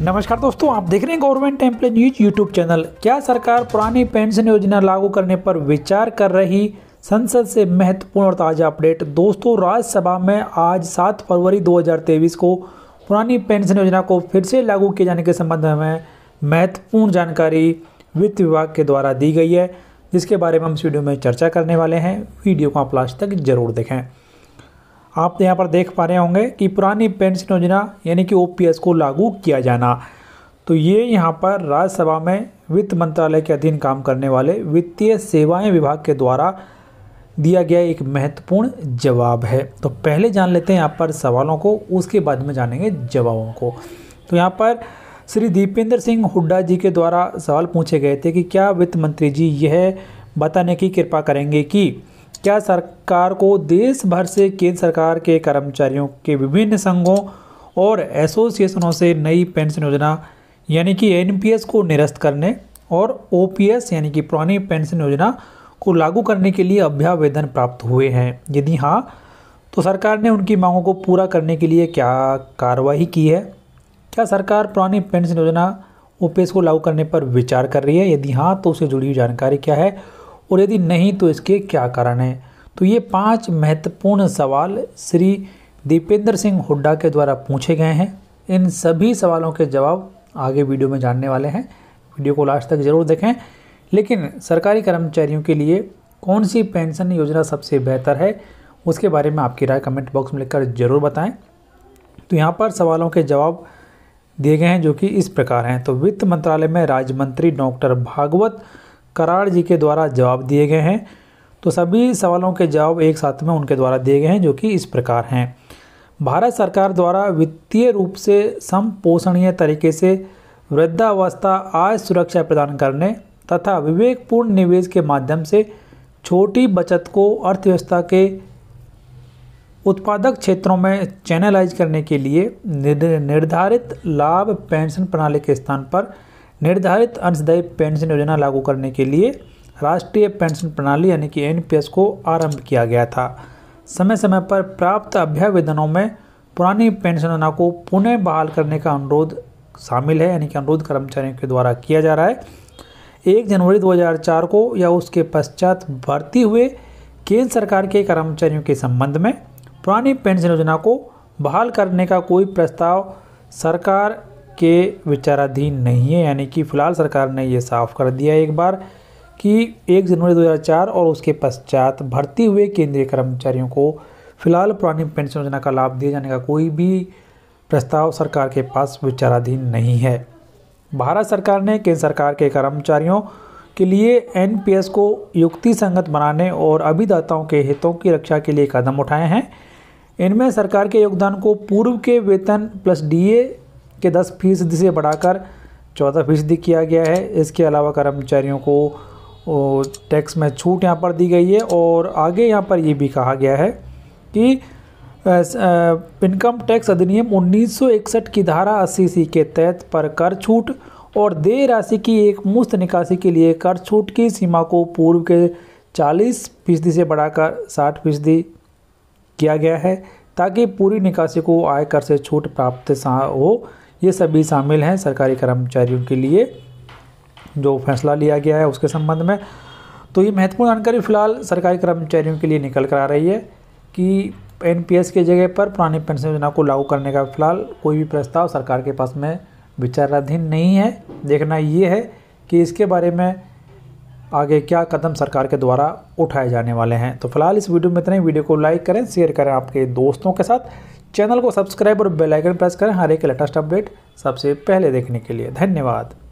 नमस्कार दोस्तों आप देख रहे हैं government employ news YouTube channel क्या सरकार पुरानी पेंशन योजना लागू करने पर विचार कर रही संसद से महत्वपूर्ण और ताज़ा अपडेट दोस्तों राज्यसभा में आज 7 फरवरी 2023 को पुरानी पेंशन योजना को फिर से लागू किए जाने के संबंध में महत्वपूर्ण जानकारी वित्त विभाग के द्वारा दी गई है जिसके बारे में हम इस वीडियो में चर्चा करने वाले हैं वीडियो को आप लास्ट तक जरूर देखें आप यहाँ पर देख पा रहे होंगे कि पुरानी पेंशन योजना यानी कि ओ को लागू किया जाना तो ये यहाँ पर राज्यसभा में वित्त मंत्रालय के अधीन काम करने वाले वित्तीय सेवाएं विभाग के द्वारा दिया गया एक महत्वपूर्ण जवाब है तो पहले जान लेते हैं यहाँ पर सवालों को उसके बाद में जानेंगे जवाबों को तो यहाँ पर श्री दीपेंद्र सिंह हुड्डा जी के द्वारा सवाल पूछे गए थे कि क्या वित्त मंत्री जी यह बताने की कृपा करेंगे कि क्या सरकार को देश भर से केंद्र सरकार के कर्मचारियों के विभिन्न संघों और एसोसिएशनों से नई पेंशन योजना यानी कि एनपीएस को निरस्त करने और ओपीएस यानी कि पुरानी पेंशन योजना को लागू करने के लिए अभ्यावेदन प्राप्त हुए हैं यदि हाँ तो सरकार ने उनकी मांगों को पूरा करने के लिए क्या कार्रवाई की है क्या सरकार पुरानी पेंशन योजना ओपीएस को लागू करने पर विचार कर रही है यदि हाँ तो उससे जुड़ी हुई जानकारी क्या है और यदि नहीं तो इसके क्या कारण हैं तो ये पांच महत्वपूर्ण सवाल श्री दीपेंद्र सिंह हुड्डा के द्वारा पूछे गए हैं इन सभी सवालों के जवाब आगे वीडियो में जानने वाले हैं वीडियो को लास्ट तक ज़रूर देखें लेकिन सरकारी कर्मचारियों के लिए कौन सी पेंशन योजना सबसे बेहतर है उसके बारे में आपकी राय कमेंट बॉक्स में लिखकर ज़रूर बताएं तो यहाँ पर सवालों के जवाब दिए गए हैं जो कि इस प्रकार हैं तो वित्त मंत्रालय में राज्य मंत्री डॉक्टर भागवत कराड़ जी के द्वारा जवाब दिए गए हैं तो सभी सवालों के जवाब एक साथ में उनके द्वारा दिए गए हैं जो कि इस प्रकार हैं भारत सरकार द्वारा वित्तीय रूप से समपोषणीय तरीके से वृद्धावस्था आय सुरक्षा प्रदान करने तथा विवेकपूर्ण निवेश के माध्यम से छोटी बचत को अर्थव्यवस्था के उत्पादक क्षेत्रों में चैनलाइज करने के लिए निर्धारित लाभ पेंशन प्रणाली के स्थान पर निर्धारित अंशदायी पेंशन योजना लागू करने के लिए राष्ट्रीय पेंशन प्रणाली यानी कि एन को आरंभ किया गया था समय समय पर प्राप्त अभ्यावेदनों में पुरानी पेंशन योजना को पुनः बहाल करने का अनुरोध शामिल है यानी कि अनुरोध कर्मचारियों के द्वारा किया जा रहा है एक जनवरी 2004 को या उसके पश्चात भर्ती हुए केंद्र सरकार के कर्मचारियों के संबंध में पुरानी पेंशन योजना को बहाल करने का कोई प्रस्ताव सरकार के विचाराधीन नहीं है यानी कि फ़िलहाल सरकार ने ये साफ कर दिया एक बार कि एक जनवरी 2004 और उसके पश्चात भर्ती हुए केंद्रीय कर्मचारियों को फिलहाल पुरानी पेंशन योजना का लाभ दिए जाने का कोई भी प्रस्ताव सरकार के पास विचाराधीन नहीं है भारत सरकार ने केंद्र सरकार के कर्मचारियों के लिए एनपीएस को युक्ति संगत बनाने और अभिदाताओं के हितों की रक्षा के लिए कदम उठाए हैं इनमें सरकार के योगदान को पूर्व के वेतन प्लस डीए के दस फीसदी से बढ़ाकर चौदह फीसदी किया गया है इसके अलावा कर्मचारियों को टैक्स में छूट यहाँ पर दी गई है और आगे यहाँ पर ये भी कहा गया है कि इनकम टैक्स अधिनियम 1961 की धारा अस्सी सी के तहत पर कर छूट और देय राशि की एक मुफ्त निकासी के लिए कर छूट की सीमा को पूर्व के 40 फीसदी से बढ़ाकर 60 फीसदी किया गया है ताकि पूरी निकासी को आयकर से छूट प्राप्त हो ये सभी शामिल हैं सरकारी कर्मचारियों के लिए जो फैसला लिया गया है उसके संबंध में तो ये महत्वपूर्ण जानकारी फिलहाल सरकारी कर्मचारियों के लिए निकल कर आ रही है कि एन के जगह पर पुरानी पेंशन योजना को लागू करने का फिलहाल कोई भी प्रस्ताव सरकार के पास में विचाराधीन नहीं है देखना ये है कि इसके बारे में आगे क्या कदम सरकार के द्वारा उठाए जाने वाले हैं तो फिलहाल इस वीडियो में इतना ही वीडियो को लाइक करें शेयर करें आपके दोस्तों के साथ चैनल को सब्सक्राइब और बेल आइकन प्रेस करें हर एक लेटेस्ट अपडेट सबसे पहले देखने के लिए धन्यवाद